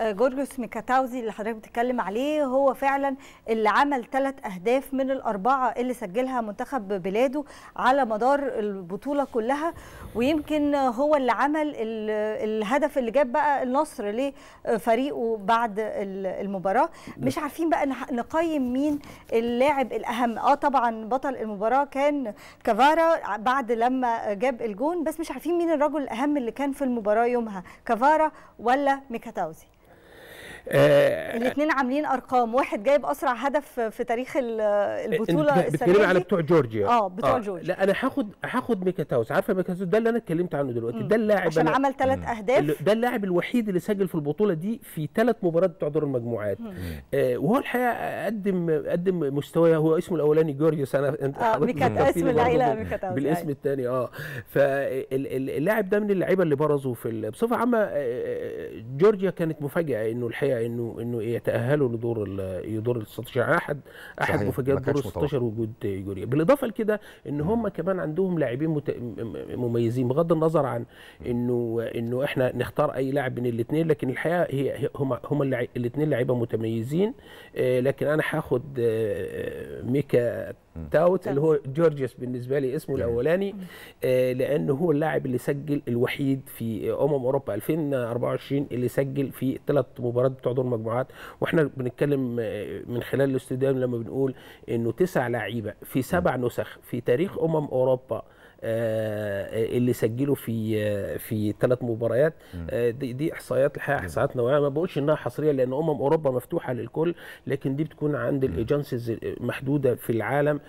آه، جورجوس ميكاتاوزي اللي حضرتك بتتكلم عليه هو فعلا اللي عمل ثلاث اهداف من الاربعه اللي سجلها منتخب بلاده على مدار البطوله كلها ويمكن هو اللي عمل الهدف اللي جاب بقى النصر لفريقه بعد المباراه مش عارفين بقى نقيم مين اللاعب الاهم اه طبعا بطل المباراه كان كافارا بعد لما جاب الجون بس مش عارفين مين الرجل الاهم اللي كان في المباراه يومها كافارا ولا ميكاتاوزي آه الاثنين عاملين ارقام واحد جايب اسرع هدف في تاريخ البطوله بتتكلمي على بتوع جورجيا اه بتوع آه. جورجيا لا انا هاخد هاخد ميكاتاوس عارفه ميكاتاوس ده اللي انا اتكلمت عنه دلوقتي ده اللاعب عشان عمل ثلاث اهداف ده اللاعب الوحيد اللي سجل في البطوله دي في ثلاث مباريات بتوع دور المجموعات آه وهو الحقيقه قدم قدم مستوى هو اسمه الاولاني جورجيوس انا آه، انت آه ميكاتاوس اسم العيله ميكاتاوس بالاسم أيوة. الثاني اه فاللاعب ده من اللعيبه اللي برزوا في بصفه عامه آه، آه، جورجيا كانت مفاجاه انه الحقيقه البدايه انه انه يتاهلوا لدور دور ال 16 احد احد مفاجات دور ال 16 وجود جوريا بالاضافه لكده ان هم كمان عندهم لاعبين مت... مميزين بغض النظر عن انه انه احنا نختار اي لاعب من الاثنين لكن الحقيقه هي هم هم الاثنين لعيبه متميزين آه، لكن انا هاخد آه، ميكا اوت اللي هو جورجيس بالنسبه لي اسمه الاولاني آه، لانه هو اللاعب اللي سجل الوحيد في امم اوروبا 2024 اللي سجل في ثلاث مباريات بتوع دور المجموعات واحنا بنتكلم آه، من خلال الاستوديو لما بنقول انه تسع لعيبه في سبع نسخ في تاريخ امم اوروبا آه، اللي سجلوا في في ثلاث مباريات دي, دي احصائيات الحقيقه احصائيات نوعيه ما بقولش انها حصريه لان امم اوروبا مفتوحه للكل لكن دي بتكون عند الايجنسيز محدوده في العالم